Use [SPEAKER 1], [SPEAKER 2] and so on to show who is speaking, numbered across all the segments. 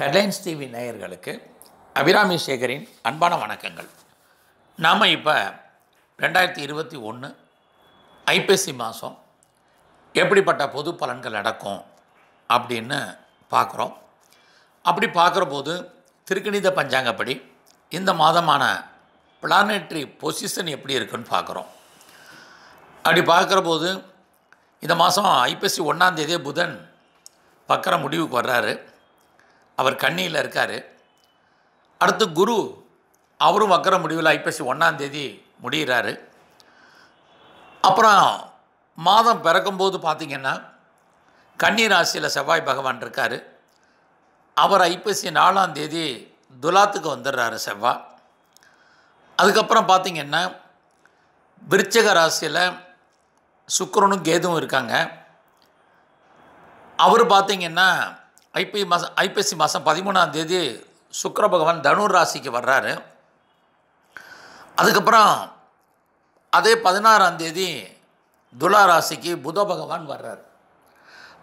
[SPEAKER 1] headlines TV நேயர்களுக்கு அபிராமி சேகரின் அன்பான வணக்கங்கள் நாம் இப்போ ரெண்டாயிரத்தி இருபத்தி ஒன்று ஐப்பசி மாதம் எப்படிப்பட்ட பொது பலன்கள் நடக்கும் அப்படின்னு பார்க்குறோம் அப்படி பார்க்குற போது திருக்கணித பஞ்சாங்கப்படி இந்த மாதமான பிளானட்ரி பொசிஷன் எப்படி இருக்குன்னு பார்க்குறோம் அப்படி பார்க்குற போது இந்த மாதம் ஐப்பசி ஒன்றாந்தேதியே புதன் பக்கர முடிவுக்கு வர்றாரு அவர் கண்ணியில் இருக்கார் அடுத்து குரு அவரும் வக்கர முடிவில் ஐப்பசி ஒன்றாந்தேதி முடிகிறாரு அப்புறம் மாதம் பிறக்கும்போது பார்த்திங்கன்னா கன்னி ராசியில் செவ்வாய் பகவான் இருக்கார் அவர் ஐப்பசி நாலாம் தேதி துலாத்துக்கு வந்துடுறாரு செவ்வாய் அதுக்கப்புறம் பார்த்திங்கன்னா விருச்சக ராசியில் சுக்கரனும் கேதுவும் இருக்காங்க அவர் பார்த்திங்கன்னா ஐப்பி மாதம் ஐப்பசி மாதம் பதிமூணாம் தேதி சுக்கர பகவான் தனுர் ராசிக்கு வர்றாரு அதுக்கப்புறம் அதே பதினாறாம் தேதி துலா ராசிக்கு புத பகவான் வர்றார்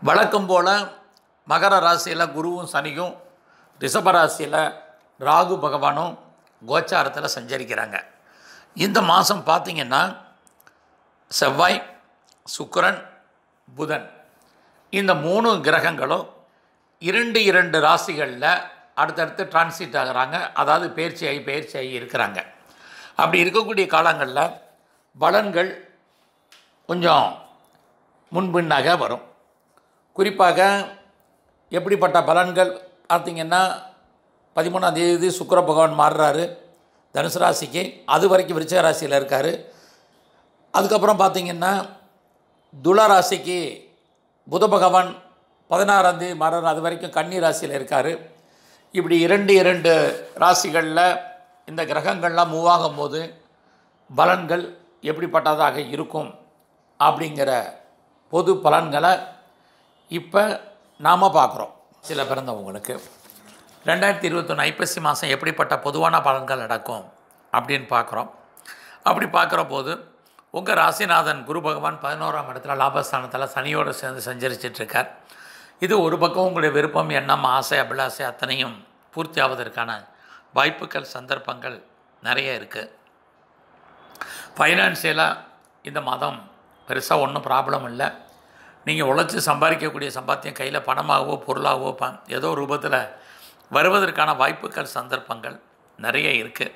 [SPEAKER 1] வழக்கம் போல் மகர ராசியில் குருவும் சனியும் ரிஷபராசியில் ராகு பகவானும் கோச்சாரத்தில் சஞ்சரிக்கிறாங்க இந்த மாதம் பார்த்திங்கன்னா செவ்வாய் சுக்கரன் புதன் இந்த மூணு கிரகங்களும் இரண்டு இரண்டு ராசிகளில் அடுத்தடுத்து டிரான்சிட் ஆகிறாங்க அதாவது பயிற்சி ஆகி பயிற்சி ஆகி இருக்கிறாங்க அப்படி இருக்கக்கூடிய காலங்களில் பலன்கள் கொஞ்சம் முன்பின்னாக வரும் குறிப்பாக எப்படிப்பட்ட பலன்கள் பார்த்திங்கன்னா பதிமூணாம் தேதி சுக்கர பகவான் மாறுறாரு தனுசு ராசிக்கு அது வரைக்கும் விருச்சக ராசியில் இருக்கார் அதுக்கப்புறம் பார்த்திங்கன்னா துளராசிக்கு ராசிக்கு புத பகவான் பதினாறாம் தேதி மரணம் அது வரைக்கும் கன்னி ராசியில் இருக்கார் இப்படி இரண்டு இரண்டு ராசிகளில் இந்த கிரகங்கள்லாம் மூவ் ஆகும்போது பலன்கள் எப்படிப்பட்டதாக இருக்கும் அப்படிங்கிற பொது பலன்களை இப்போ நாம் பார்க்குறோம் சில பிறந்தவங்களுக்கு ரெண்டாயிரத்தி இருபத்தொன்று ஐப்பசி மாதம் எப்படிப்பட்ட பொதுவான பலன்கள் நடக்கும் அப்படின்னு பார்க்குறோம் அப்படி பார்க்குற போது உங்கள் ராசிநாதன் குரு பகவான் பதினோராம் இடத்துல லாபஸ்தானத்தில் சனியோடு சேர்ந்து சஞ்சரிச்சிட்ருக்கார் இது ஒரு பக்கம் உங்களுடைய விருப்பம் எண்ணம் ஆசை அபிலாசை அத்தனையும் பூர்த்தி ஆவதற்கான வாய்ப்புகள் சந்தர்ப்பங்கள் நிறைய இருக்குது ஃபைனான்சியலாக இந்த மாதம் பெருசாக ஒன்றும் ப்ராப்ளம் இல்லை நீங்கள் உழைச்சி சம்பாதிக்கக்கூடிய சம்பாத்தியம் கையில் பணமாகவோ பொருளாகவோ ப ஏதோ ரூபத்தில் வருவதற்கான வாய்ப்புகள் சந்தர்ப்பங்கள் நிறைய இருக்குது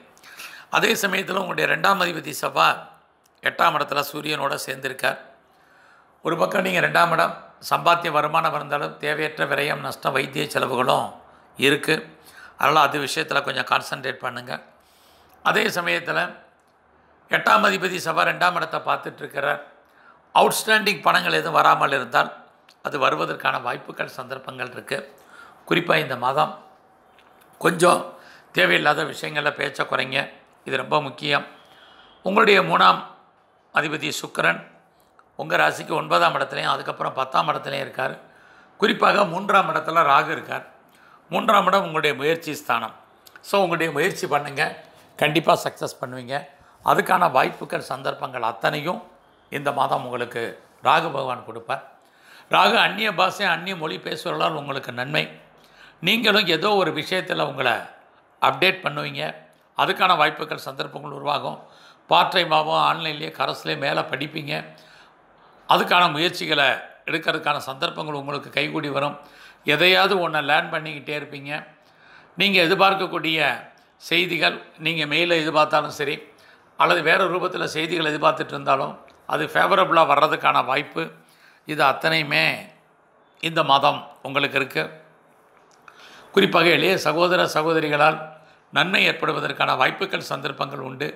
[SPEAKER 1] அதே சமயத்தில் உங்களுடைய ரெண்டாம் அதிபதி செவ்வாய் எட்டாம் இடத்துல சூரியனோட சேர்ந்திருக்கார் ஒரு பக்கம் நீங்கள் ரெண்டாம் இடம் சம்பாத்திய வருமானம் இருந்தாலும் தேவையற்ற விரயம் நஷ்டம் வைத்திய செலவுகளும் இருக்குது அதனால் அது விஷயத்தில் கொஞ்சம் கான்சன்ட்ரேட் பண்ணுங்கள் அதே சமயத்தில் எட்டாம் அதிபதி சபா ரெண்டாம் இடத்தை பார்த்துட்ருக்கிறார் அவுட்ஸ்டாண்டிங் பணங்கள் எதுவும் வராமல் இருந்தால் அது வருவதற்கான வாய்ப்புகள் சந்தர்ப்பங்கள் இருக்குது குறிப்பாக இந்த மாதம் கொஞ்சம் தேவையில்லாத விஷயங்களில் பேச்ச குறைங்க இது ரொம்ப முக்கியம் உங்களுடைய மூணாம் அதிபதி சுக்கரன் உங்கள் ராசிக்கு ஒன்பதாம் இடத்துலையும் அதுக்கப்புறம் பத்தாம் இடத்துலையும் இருக்கார் குறிப்பாக மூன்றாம் இடத்துல ராகு இருக்கார் மூன்றாம் இடம் உங்களுடைய முயற்சி ஸ்தானம் ஸோ உங்களுடைய முயற்சி பண்ணுங்கள் கண்டிப்பாக சக்ஸஸ் பண்ணுவீங்க அதுக்கான வாய்ப்புகள் சந்தர்ப்பங்கள் அத்தனையும் இந்த மாதம் உங்களுக்கு ராகு பகவான் கொடுப்பார் ராகு அந்நிய பாஷை அந்நிய மொழி பேசுவதால் உங்களுக்கு நன்மை நீங்களும் ஏதோ ஒரு விஷயத்தில் உங்களை அப்டேட் பண்ணுவீங்க அதுக்கான வாய்ப்புகள் சந்தர்ப்பங்கள் உருவாகும் பார்ட் டைமாகவும் ஆன்லைன்லேயே கரஸ்லேயே மேலே படிப்பீங்க அதுக்கான முயற்சிகளை எடுக்கிறதுக்கான சந்தர்ப்பங்கள் உங்களுக்கு கைகூடி வரும் எதையாவது ஒன்றை லேர்ன் பண்ணிக்கிட்டே இருப்பீங்க நீங்கள் எதிர்பார்க்கக்கூடிய செய்திகள் நீங்கள் மெயிலில் எதிர்பார்த்தாலும் சரி அல்லது வேறு ரூபத்தில் செய்திகள் எதிர்பார்த்துட்டு இருந்தாலும் அது ஃபேவரபுளாக வர்றதுக்கான வாய்ப்பு இது அத்தனையுமே இந்த மதம் உங்களுக்கு இருக்குது குறிப்பாக இளைய சகோதர சகோதரிகளால் நன்மை ஏற்படுவதற்கான வாய்ப்புகள் சந்தர்ப்பங்கள் உண்டு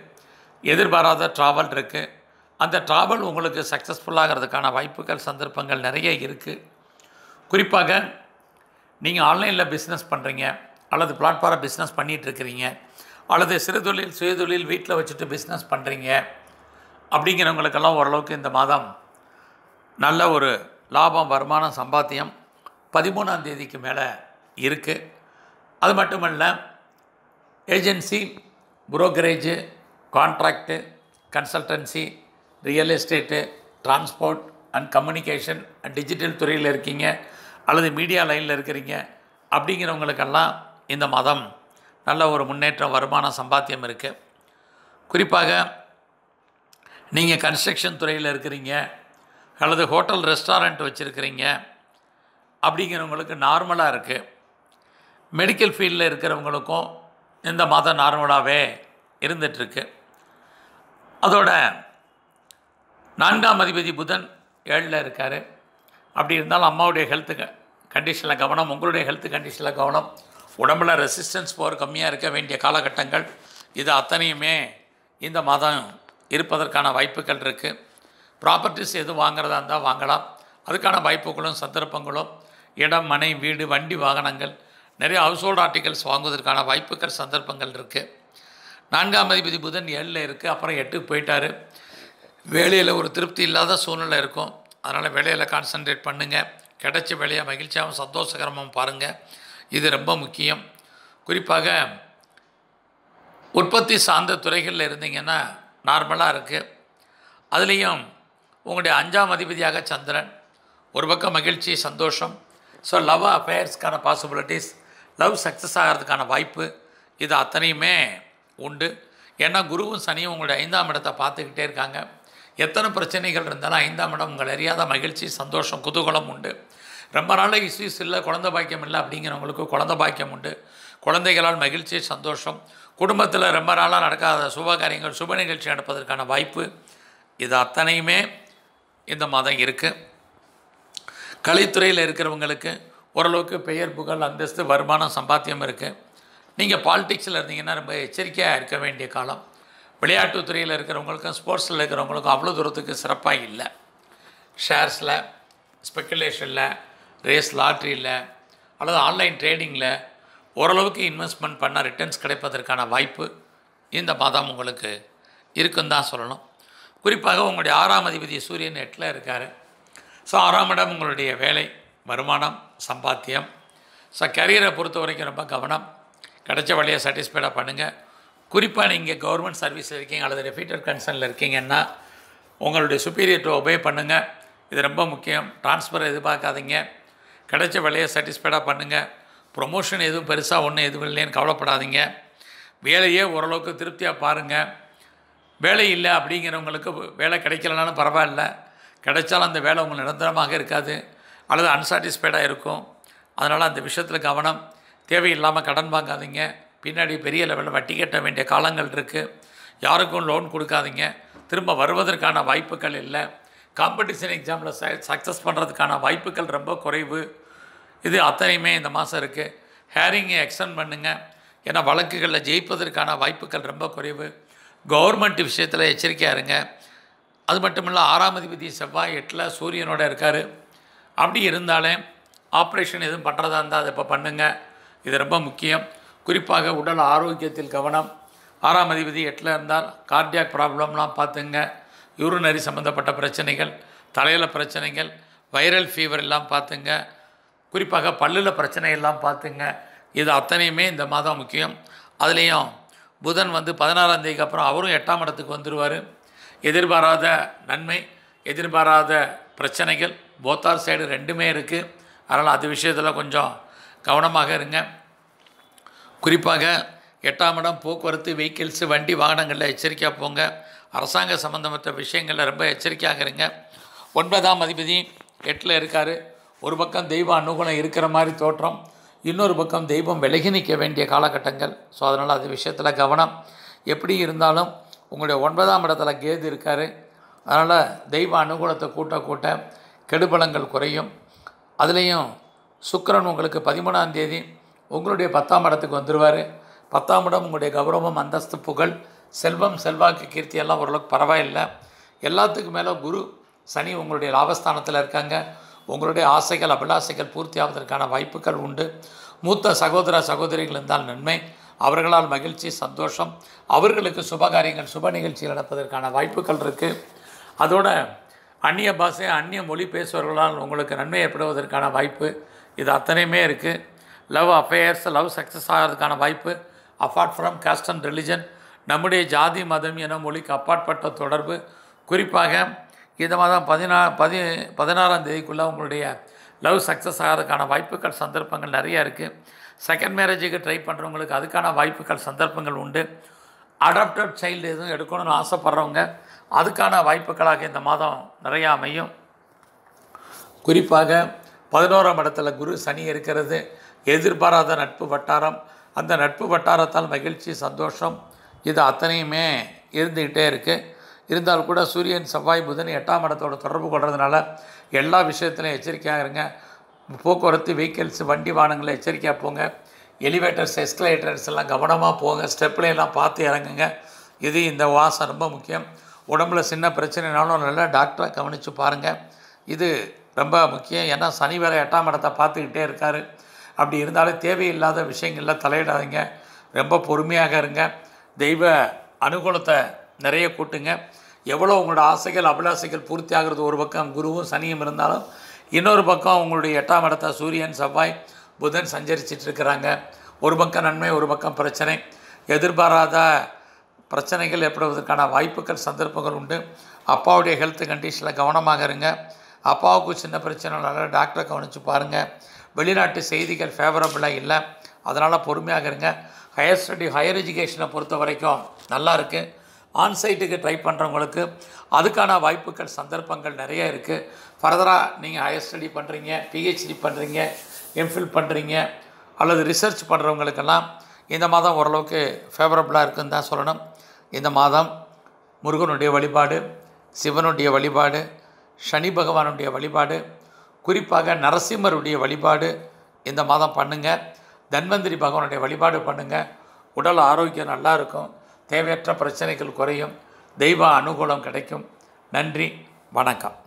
[SPEAKER 1] எதிர்பாராத ட்ராவல் இருக்குது அந்த ட்ராவல் உங்களுக்கு சக்ஸஸ்ஃபுல்லாகிறதுக்கான வாய்ப்புகள் சந்தர்ப்பங்கள் நிறைய இருக்குது குறிப்பாக நீங்கள் ஆன்லைனில் பிஸ்னஸ் பண்ணுறீங்க அல்லது பிளாட்ஃபாரம் பிஸ்னஸ் பண்ணிகிட்ருக்கிறீங்க அல்லது சிறுதொழில் சுயதொழில் வீட்டில் வச்சுட்டு பிஸ்னஸ் பண்ணுறீங்க அப்படிங்கிறவங்களுக்கெல்லாம் ஓரளவுக்கு இந்த மாதம் நல்ல ஒரு லாபம் வருமானம் சம்பாத்தியம் பதிமூணாம் தேதிக்கு மேலே இருக்குது அது மட்டுமல்ல agency brokerage contract consultancy real estate transport and communication and digital துறையில் இருக்கீங்க அல்லது மீடியா லைனில் இருக்கிறீங்க அப்படிங்கிறவங்களுக்கெல்லாம் இந்த மதம் நல்ல ஒரு முன்னேற்றம் வருமானம் சம்பாத்தியம் இருக்குது குறிப்பாக நீங்கள் கன்ஸ்ட்ரக்ஷன் துறையில் இருக்கிறீங்க அல்லது ஹோட்டல் ரெஸ்டாரண்ட் வச்சுருக்கிறீங்க அப்படிங்கிறவங்களுக்கு நார்மலாக இருக்குது மெடிக்கல் ஃபீல்டில் இருக்கிறவங்களுக்கும் இந்த மதம் நார்மலாகவே இருந்துகிட்ருக்கு அதோட நான்காம் அதிபதி புதன் ஏழில் இருக்கார் அப்படி இருந்தாலும் அம்மாவுடைய ஹெல்த்து கண்டிஷனில் கவனம் உங்களுடைய ஹெல்த்து கண்டிஷனில் கவனம் உடம்புல ரெசிஸ்டன்ஸ் போர் கம்மியாக இருக்க வேண்டிய காலகட்டங்கள் இது அத்தனையுமே இந்த மாதம் இருப்பதற்கான வாய்ப்புகள் இருக்குது ப்ராப்பர்ட்டிஸ் எதுவும் வாங்குறதா இருந்தால் வாங்கலாம் அதுக்கான வாய்ப்புகளும் சந்தர்ப்பங்களும் இடம் மனை வீடு வண்டி வாகனங்கள் நிறைய ஹவுஸ்ஹோல்டு ஆர்டிகல்ஸ் வாங்குவதற்கான வாய்ப்புகள் சந்தர்ப்பங்கள் இருக்குது நான்காம் அதிபதி புதன் ஏழில் இருக்குது அப்புறம் எட்டுக்கு போயிட்டார் வேலையில் ஒரு திருப்தி இல்லாத சூழ்நிலை இருக்கும் அதனால் வேலையில் கான்சன்ட்ரேட் பண்ணுங்கள் கிடைச்ச வேலையை மகிழ்ச்சியாகவும் சந்தோஷகரமாகவும் பாருங்கள் இது ரொம்ப முக்கியம் குறிப்பாக உற்பத்தி சார்ந்த துறைகளில் இருந்தீங்கன்னா நார்மலாக இருக்குது அதுலேயும் உங்களுடைய அஞ்சாம் அதிபதியாக சந்திரன் ஒரு பக்கம் மகிழ்ச்சி சந்தோஷம் ஸோ லவ் அஃபேர்ஸ்க்கான பாசிபிலிட்டிஸ் லவ் சக்ஸஸ் ஆகிறதுக்கான வாய்ப்பு இது அத்தனையுமே உண்டு ஏன்னா குருவும் சனியும் உங்களுடைய ஐந்தாம் இடத்தை பார்த்துக்கிட்டே இருக்காங்க எத்தனை பிரச்சனைகள் இருந்தாலும் ஐந்தாம் இடம் உங்கள் அறியாத மகிழ்ச்சி சந்தோஷம் குதூகலம் உண்டு ரொம்ப நாளாக இஸ்யூஸ் இல்லை குழந்தை பாக்கியம் இல்லை அப்படிங்கிறவங்களுக்கு குழந்த பாக்கியம் உண்டு குழந்தைகளால் மகிழ்ச்சி சந்தோஷம் குடும்பத்தில் ரொம்ப நாளாக நடக்காத சுப காரியங்கள் சுப நிகழ்ச்சி நடப்பதற்கான வாய்ப்பு இது அத்தனையுமே இந்த மாதம் இருக்குது கலைத்துறையில் இருக்கிறவங்களுக்கு ஓரளவுக்கு பெயர் புகழ் அந்தஸ்து வருமானம் சம்பாத்தியம் இருக்குது நீங்கள் பாலிடிக்ஸில் இருந்தீங்கன்னா ரொம்ப எச்சரிக்கையாக இருக்க வேண்டிய காலம் விளையாட்டுத்துறையில் இருக்கிறவங்களுக்கும் ஸ்போர்ட்ஸில் இருக்கிறவங்களுக்கும் அவ்வளோ தூரத்துக்கு சிறப்பாக இல்லை ஷேர்ஸில் ஸ்பெக்குலேஷனில் ரேஸ் லாட்ரியில் அல்லது ஆன்லைன் ட்ரேடிங்கில் ஓரளவுக்கு இன்வெஸ்ட்மெண்ட் பண்ண ரிட்டர்ன்ஸ் கிடைப்பதற்கான வாய்ப்பு இந்த மாதம் உங்களுக்கு இருக்குன்னு தான் சொல்லணும் குறிப்பாக உங்களுடைய ஆறாம் அதிபதி சூரியன் எட்டில் இருக்கார் ஸோ ஆறாம் இடம் உங்களுடைய வேலை வருமானம் சம்பாத்தியம் ஸோ கரியரை பொறுத்த வரைக்கும் ரொம்ப கவனம் கிடைச்ச வழியை சாட்டிஸ்ஃபைடாக பண்ணுங்கள் குறிப்பாக நீங்கள் கவர்மெண்ட் சர்வீஸில் இருக்கீங்க அல்லது ரெஃபீட்டர் கன்சர்னில் இருக்கீங்கன்னா உங்களுடைய சுப்பீரியர்ட்டை ஒபே பண்ணுங்கள் இது ரொம்ப முக்கியம் ட்ரான்ஸ்ஃபர் எதிர்பார்க்காதீங்க கிடைச்ச வேலையை சாட்டிஸ்ஃபைடாக பண்ணுங்கள் ப்ரொமோஷன் எதுவும் பெருசாக ஒன்றும் எதுவும் இல்லைன்னு கவலைப்படாதீங்க வேலையே ஓரளவுக்கு திருப்தியாக பாருங்கள் வேலை இல்லை அப்படிங்கிறவங்களுக்கு வேலை கிடைக்கலனாலும் பரவாயில்ல கிடைச்சாலும் அந்த வேலை உங்களுக்கு நிரந்தரமாக இருக்காது அல்லது அன்சாட்டிஸ்ஃபைடாக இருக்கும் அதனால் அந்த விஷயத்தில் கவனம் தேவையில்லாமல் கடன் வாங்காதீங்க பின்னாடி பெரிய லெவலில் வட்டி கட்ட வேண்டிய காலங்கள் இருக்குது யாருக்கும் லோன் கொடுக்காதீங்க திரும்ப வருவதற்கான வாய்ப்புகள் இல்லை காம்படிஷன் எக்ஸாமில் ச சக்ஸஸ் பண்ணுறதுக்கான வாய்ப்புகள் ரொம்ப குறைவு இது அத்தனையுமே இந்த மாதம் இருக்குது ஹேரிங்கை எக்ஸ்டெண்ட் பண்ணுங்கள் ஏன்னா வழக்குகளில் ஜெயிப்பதற்கான வாய்ப்புகள் ரொம்ப குறைவு கவர்மெண்ட் விஷயத்தில் எச்சரிக்கையாக இருங்க அது மட்டும் இல்லை ஆறாம் அதிபதி செவ்வாய் எட்டில் சூரியனோட இருக்கார் அப்படி இருந்தாலே ஆப்ரேஷன் எதுவும் பண்ணுறதா இருந்தால் அதை இப்போ பண்ணுங்கள் இது ரொம்ப முக்கியம் குறிப்பாக உடல் ஆரோக்கியத்தில் கவனம் ஆறாம் அதிபதி எட்டில் இருந்தால் கார்டியாக் ப்ராப்ளம்லாம் பார்த்துங்க யூரினரி சம்மந்தப்பட்ட பிரச்சனைகள் தலையில் பிரச்சனைகள் வைரல் ஃபீவர் எல்லாம் பார்த்துங்க குறிப்பாக பல்லில் பிரச்சனை எல்லாம் பார்த்துங்க இது அத்தனையுமே இந்த மாதம் முக்கியம் அதுலேயும் புதன் வந்து பதினாறாம் தேதிக்கு அப்புறம் அவரும் எட்டாம் இடத்துக்கு வந்துடுவார் எதிர்பாராத நன்மை எதிர்பாராத பிரச்சனைகள் போத்தார் சைடு ரெண்டுமே இருக்குது அதனால் அது விஷயத்தில் கொஞ்சம் கவனமாக இருங்க குறிப்பாக எட்டாம் இடம் போக்குவரத்து வெஹிக்கிள்ஸு வண்டி வாகனங்களில் எச்சரிக்கையாக போங்க அரசாங்க சம்மந்தப்பட்ட விஷயங்களில் ரொம்ப எச்சரிக்கையாக இருங்க ஒன்பதாம் அதிபதி எட்டில் இருக்கார் ஒரு பக்கம் தெய்வ அனுகுணம் இருக்கிற மாதிரி தோற்றம் இன்னொரு பக்கம் தெய்வம் விலகி நிற்க வேண்டிய காலகட்டங்கள் ஸோ அதனால் அது விஷயத்தில் கவனம் எப்படி இருந்தாலும் உங்களுடைய ஒன்பதாம் இடத்துல கேது இருக்கார் அதனால் தெய்வ அனுகூலத்தை கூட்ட கூட்ட கெடுபலங்கள் குறையும் அதுலேயும் சுக்கரன் உங்களுக்கு பதிமூணாம் தேதி உங்களுடைய பத்தாம் இடத்துக்கு வந்துடுவார் பத்தாம் இடம் உங்களுடைய கௌரவம் அந்தஸ்து புகழ் செல்வம் செல்வாக்கு கீர்த்தி எல்லாம் ஓரளவுக்கு பரவாயில்லை எல்லாத்துக்கு மேலே குரு சனி உங்களுடைய லாபஸ்தானத்தில் இருக்காங்க உங்களுடைய ஆசைகள் அபிலாசைகள் பூர்த்தி ஆவதற்கான வாய்ப்புகள் உண்டு மூத்த சகோதர சகோதரிகள் இருந்தால் நன்மை அவர்களால் மகிழ்ச்சி சந்தோஷம் அவர்களுக்கு சுபகாரியங்கள் சுப நிகழ்ச்சிகள் நடப்பதற்கான வாய்ப்புகள் இருக்குது அதோட அந்நிய பாஷை அந்நிய மொழி பேசுபவர்களால் உங்களுக்கு நன்மை ஏற்படுவதற்கான வாய்ப்பு இது அத்தனையுமே இருக்குது லவ் அஃபேர்ஸ் லவ் சக்ஸஸ் ஆகிறதுக்கான வாய்ப்பு apart from caste and religion நம்முடைய ஜாதி மதம் என மொழிக்கு அப்பாற்பட்ட தொடர்பு குறிப்பாக இந்த மாதம் பதினா பதி பதினாறாம் தேதிக்குள்ளே உங்களுடைய லவ் சக்ஸஸ் ஆகிறதுக்கான வாய்ப்புகள் சந்தர்ப்பங்கள் நிறையா இருக்குது செகண்ட் மேரேஜுக்கு ட்ரை பண்ணுறவங்களுக்கு அதுக்கான வாய்ப்புகள் சந்தர்ப்பங்கள் உண்டு அடாப்டட் சைல்டு எதுவும் எடுக்கணும்னு ஆசைப்பட்றவங்க அதுக்கான வாய்ப்புகளாக இந்த மாதம் நிறையா அமையும் குறிப்பாக பதினோராம் இடத்துல குரு சனி இருக்கிறது எதிர்பாராத நட்பு வட்டாரம் அந்த நட்பு வட்டாரத்தால் மகிழ்ச்சி சந்தோஷம் இது அத்தனையுமே இருந்துக்கிட்டே இருக்குது இருந்தால் கூட சூரியன் செவ்வாய் புதன் எட்டாம் இடத்தோட தொடர்பு கொள்றதுனால எல்லா விஷயத்துலையும் எச்சரிக்கையாக இருங்க போக்குவரத்து வெஹிக்கிள்ஸ் வண்டி வாகனங்களை எச்சரிக்கையாக போங்க எலிவேட்டர்ஸ் எஸ்கலேட்டர்ஸ் எல்லாம் கவனமாக போங்க ஸ்டெப்லையெல்லாம் பார்த்து இறங்குங்க இது இந்த வாசம் ரொம்ப முக்கியம் உடம்புல சின்ன பிரச்சனைனாலும் நல்லா டாக்டரை கவனித்து பாருங்கள் இது ரொம்ப முக்கியம் ஏன்னா சனி வேலை எட்டாம் இடத்தை பார்த்துக்கிட்டே இருக்கார் அப்படி இருந்தாலும் தேவையில்லாத விஷயங்களில் தலையிடாதீங்க ரொம்ப பொறுமையாக இருங்க தெய்வ அனுகூலத்தை நிறைய கூட்டுங்க எவ்வளோ உங்களோட ஆசைகள் அபிலாசைகள் பூர்த்தி ஆகிறது ஒரு பக்கம் குருவும் சனியும் இருந்தாலும் இன்னொரு பக்கம் உங்களுடைய எட்டாம் இடத்த சூரியன் செவ்வாய் புதன் சஞ்சரிச்சிட்டு இருக்கிறாங்க ஒரு பக்கம் நன்மை ஒரு பக்கம் பிரச்சனை எதிர்பாராத பிரச்சனைகள் ஏற்படுவதற்கான வாய்ப்புகள் சந்தர்ப்பங்கள் உண்டு அப்பாவுடைய ஹெல்த் கண்டிஷனில் கவனமாக இருங்க அப்பாவுக்கு சின்ன பிரச்சனைனால டாக்டரை கவனித்து பாருங்கள் வெளிநாட்டு செய்திகள் ஃபேவரபுளாக இல்லை அதனால் பொறுமையாக இருங்க ஹையர் ஸ்டடி ஹையர் எஜுகேஷனை பொறுத்த வரைக்கும் நல்லா இருக்குது ஆன்சைட்டுக்கு ட்ரை பண்ணுறவங்களுக்கு அதுக்கான வாய்ப்புகள் சந்தர்ப்பங்கள் நிறைய இருக்குது ஃபர்தராக நீங்கள் ஹையர் ஸ்டடி பண்ணுறீங்க பிஹெச்டி பண்ணுறீங்க எம்ஃபில் பண்ணுறீங்க அல்லது ரிசர்ச் பண்ணுறவங்களுக்கெல்லாம் இந்த மாதம் ஓரளவுக்கு ஃபேவரபுளாக இருக்குன்னு தான் சொல்லணும் இந்த மாதம் முருகனுடைய வழிபாடு சிவனுடைய வழிபாடு சனி பகவானுடைய வழிபாடு குறிப்பாக நரசிம்மருடைய வழிபாடு இந்த மாதம் பண்ணுங்கள் தன்வந்திரி பகவானுடைய வழிபாடு பண்ணுங்கள் உடல் ஆரோக்கியம் நல்லா இருக்கும் தேவையற்ற பிரச்சனைகள் குறையும் தெய்வ அனுகூலம் கிடைக்கும் நன்றி வணக்கம்